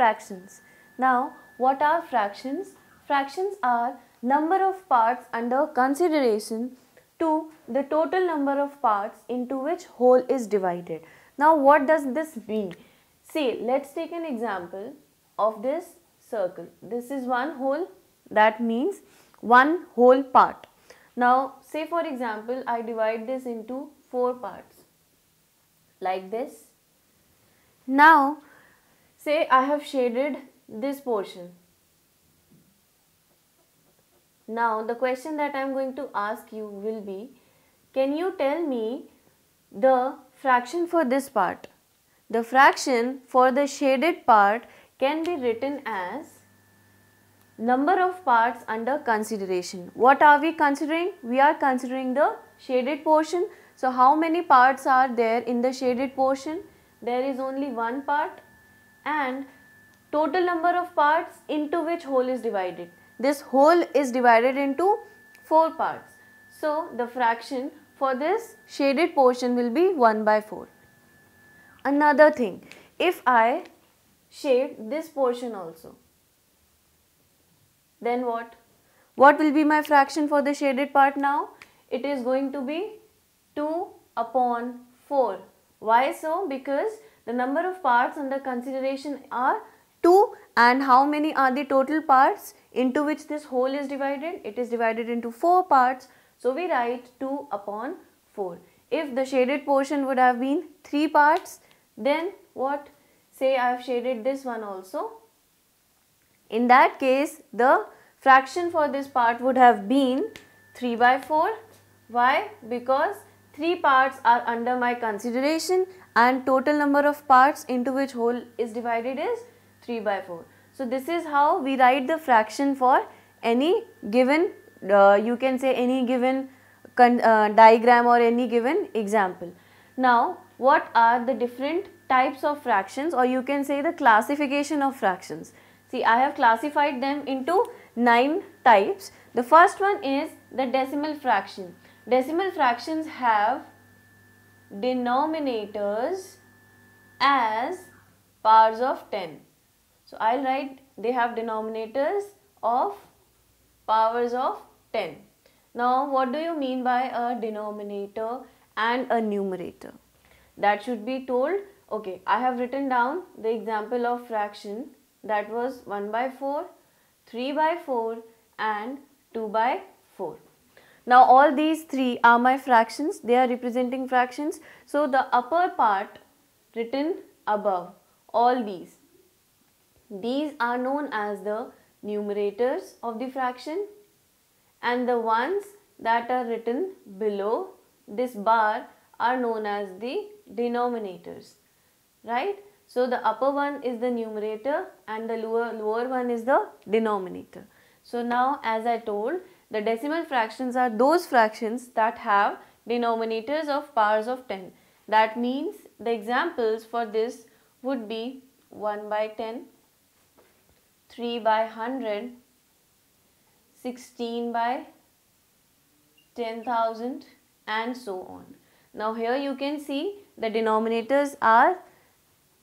fractions. Now, what are fractions? Fractions are number of parts under consideration to the total number of parts into which whole is divided. Now, what does this mean? See, let's take an example of this circle. This is one whole, that means one whole part. Now, say for example, I divide this into four parts like this. Now, Say I have shaded this portion. Now the question that I am going to ask you will be, can you tell me the fraction for this part? The fraction for the shaded part can be written as number of parts under consideration. What are we considering? We are considering the shaded portion. So how many parts are there in the shaded portion? There is only one part and total number of parts into which whole is divided. This whole is divided into 4 parts. So, the fraction for this shaded portion will be 1 by 4. Another thing, if I shade this portion also, then what? What will be my fraction for the shaded part now? It is going to be 2 upon 4. Why so? Because the number of parts under consideration are 2 and how many are the total parts into which this whole is divided? It is divided into 4 parts. So we write 2 upon 4. If the shaded portion would have been 3 parts then what? Say I have shaded this one also. In that case the fraction for this part would have been 3 by 4. Why? Because Three parts are under my consideration and total number of parts into which whole is divided is 3 by 4. So this is how we write the fraction for any given, uh, you can say any given con, uh, diagram or any given example. Now what are the different types of fractions or you can say the classification of fractions. See I have classified them into 9 types. The first one is the decimal fraction. Decimal fractions have denominators as powers of 10. So I'll write they have denominators of powers of 10. Now what do you mean by a denominator and a numerator? That should be told. Okay, I have written down the example of fraction that was 1 by 4, 3 by 4 and 2 by 4. Now all these three are my fractions, they are representing fractions. So the upper part written above, all these, these are known as the numerators of the fraction and the ones that are written below this bar are known as the denominators, right? So the upper one is the numerator and the lower, lower one is the denominator. So now as I told the decimal fractions are those fractions that have denominators of powers of 10. That means the examples for this would be 1 by 10, 3 by 100, 16 by 10,000 and so on. Now here you can see the denominators are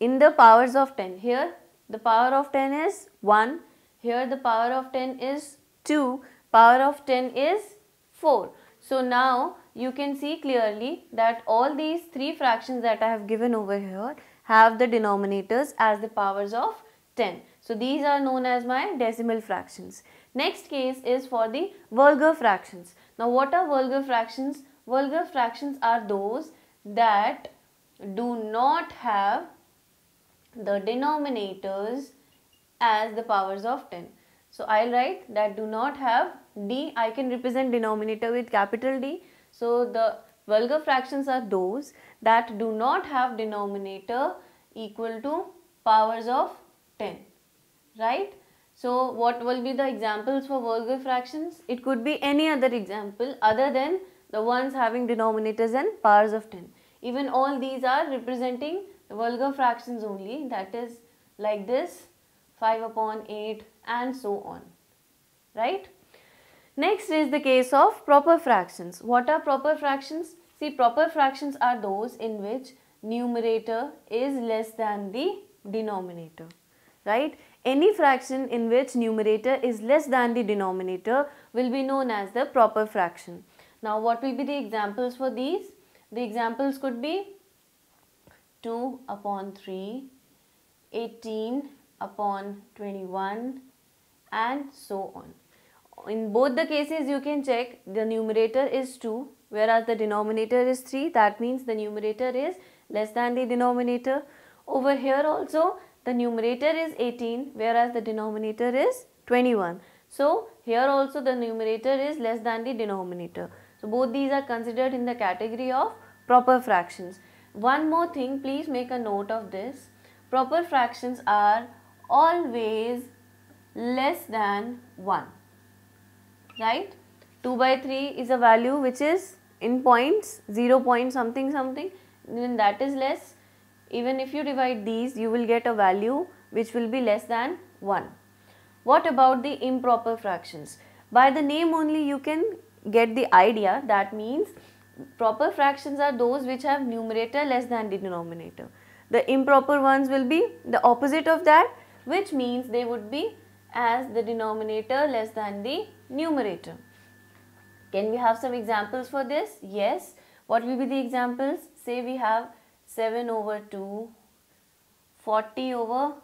in the powers of 10. Here the power of 10 is 1, here the power of 10 is 2 Power of 10 is 4. So now you can see clearly that all these three fractions that I have given over here have the denominators as the powers of 10. So these are known as my decimal fractions. Next case is for the vulgar fractions. Now what are vulgar fractions? Vulgar fractions are those that do not have the denominators as the powers of 10. So I'll write that do not have D I can represent denominator with capital D. So the vulgar fractions are those that do not have denominator equal to powers of 10 right so what will be the examples for vulgar fractions it could be any other example other than the ones having denominators and powers of 10 even all these are representing the vulgar fractions only that is like this 5 upon 8 and so on right Next is the case of proper fractions. What are proper fractions? See proper fractions are those in which numerator is less than the denominator, right? Any fraction in which numerator is less than the denominator will be known as the proper fraction. Now what will be the examples for these? The examples could be 2 upon 3, 18 upon 21 and so on in both the cases you can check the numerator is 2 whereas the denominator is 3 that means the numerator is less than the denominator over here also the numerator is 18 whereas the denominator is 21 so here also the numerator is less than the denominator so both these are considered in the category of proper fractions one more thing please make a note of this proper fractions are always less than 1 right 2 by 3 is a value which is in points 0 point something something then that is less even if you divide these you will get a value which will be less than 1 what about the improper fractions by the name only you can get the idea that means proper fractions are those which have numerator less than denominator the improper ones will be the opposite of that which means they would be as the denominator less than the numerator. Can we have some examples for this? Yes. What will be the examples? Say we have 7 over 2, 40 over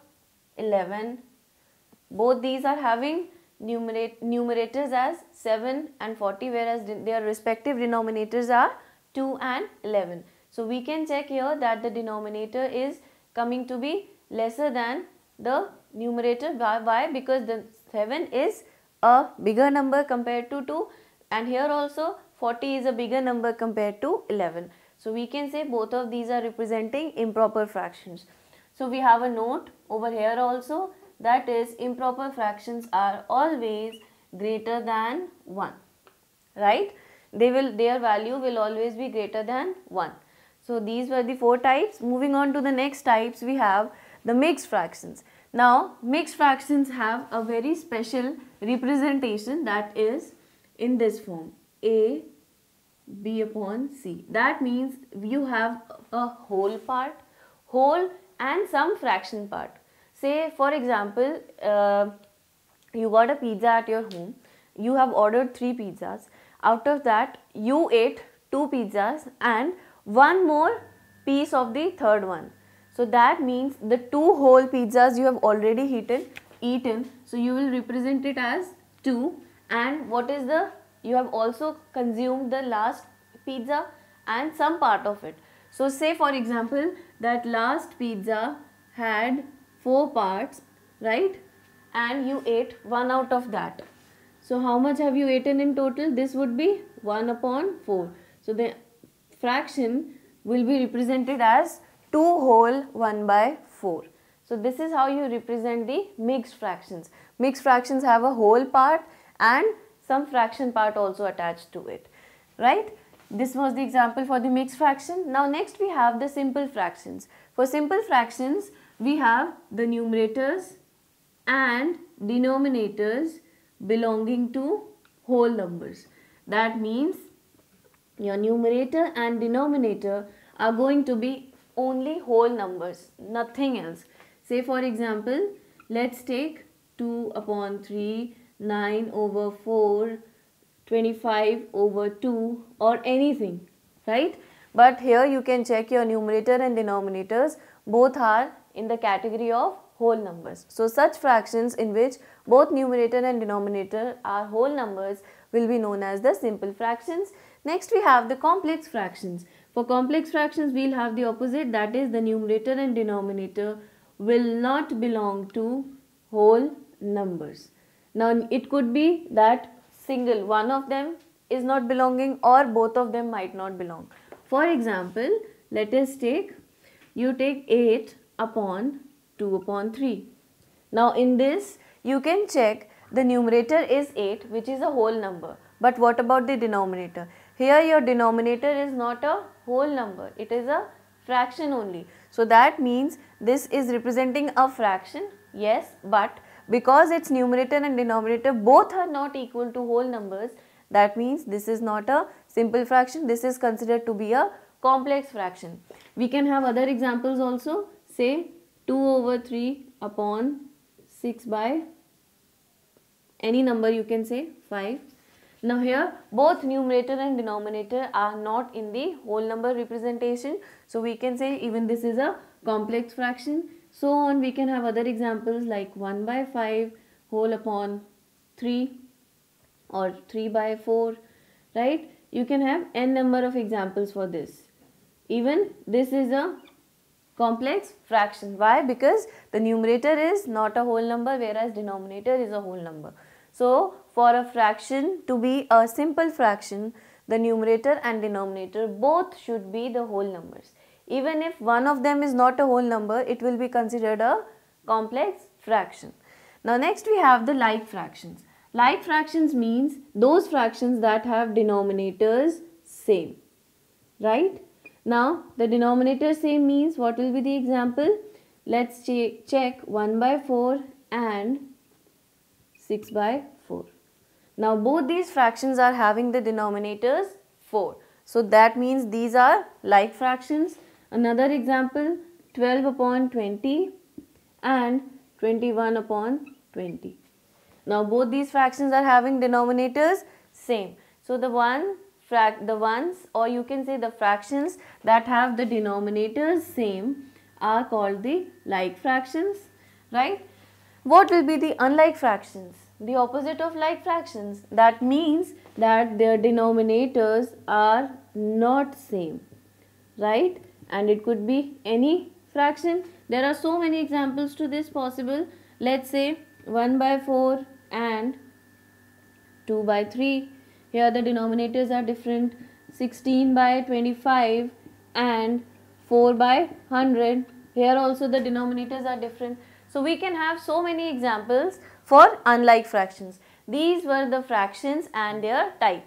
11. Both these are having numerators as 7 and 40 whereas their respective denominators are 2 and 11. So we can check here that the denominator is coming to be lesser than the numerator. Why? Because the 7 is a bigger number compared to 2 and here also 40 is a bigger number compared to 11. So we can say both of these are representing improper fractions. So we have a note over here also that is improper fractions are always greater than 1 right they will their value will always be greater than 1 so these were the four types moving on to the next types we have the mixed fractions now, mixed fractions have a very special representation that is in this form A B upon C. That means you have a whole part, whole and some fraction part. Say for example, uh, you got a pizza at your home, you have ordered 3 pizzas. Out of that, you ate 2 pizzas and one more piece of the third one. So that means the two whole pizzas you have already heated, eaten. So you will represent it as 2 and what is the, you have also consumed the last pizza and some part of it. So say for example that last pizza had 4 parts, right? And you ate 1 out of that. So how much have you eaten in total? This would be 1 upon 4. So the fraction will be represented as 2 whole 1 by 4. So this is how you represent the mixed fractions. Mixed fractions have a whole part and some fraction part also attached to it, right? This was the example for the mixed fraction. Now next we have the simple fractions. For simple fractions, we have the numerators and denominators belonging to whole numbers. That means your numerator and denominator are going to be only whole numbers, nothing else. Say for example, let's take 2 upon 3, 9 over 4, 25 over 2 or anything, right? But here you can check your numerator and denominators, both are in the category of whole numbers. So such fractions in which both numerator and denominator are whole numbers will be known as the simple fractions. Next we have the complex fractions. For complex fractions, we'll have the opposite, that is the numerator and denominator will not belong to whole numbers. Now, it could be that single one of them is not belonging or both of them might not belong. For example, let us take, you take 8 upon 2 upon 3. Now, in this, you can check the numerator is 8 which is a whole number. But what about the denominator? Here your denominator is not a whole number. It is a fraction only. So that means this is representing a fraction, yes, but because its numerator and denominator both are not equal to whole numbers, that means this is not a simple fraction, this is considered to be a complex fraction. We can have other examples also, say 2 over 3 upon 6 by any number you can say 5 now here both numerator and denominator are not in the whole number representation. So we can say even this is a complex fraction. So on we can have other examples like 1 by 5 whole upon 3 or 3 by 4 right. You can have n number of examples for this. Even this is a complex fraction. Why? Because the numerator is not a whole number whereas denominator is a whole number. So for a fraction to be a simple fraction, the numerator and denominator both should be the whole numbers. Even if one of them is not a whole number, it will be considered a complex fraction. Now next we have the like fractions. Like fractions means those fractions that have denominators same, right? Now the denominator same means what will be the example? Let's check 1 by 4 and 6 by 4. Now both these fractions are having the denominators 4. So that means these are like fractions. Another example 12 upon 20 and 21 upon 20. Now both these fractions are having denominators same. So the one the ones or you can say the fractions that have the denominators same are called the like fractions right what will be the unlike fractions? The opposite of like fractions. That means that their denominators are not same, right? And it could be any fraction. There are so many examples to this possible. Let's say 1 by 4 and 2 by 3. Here the denominators are different. 16 by 25 and 4 by 100. Here also the denominators are different. So we can have so many examples for unlike fractions. These were the fractions and their type.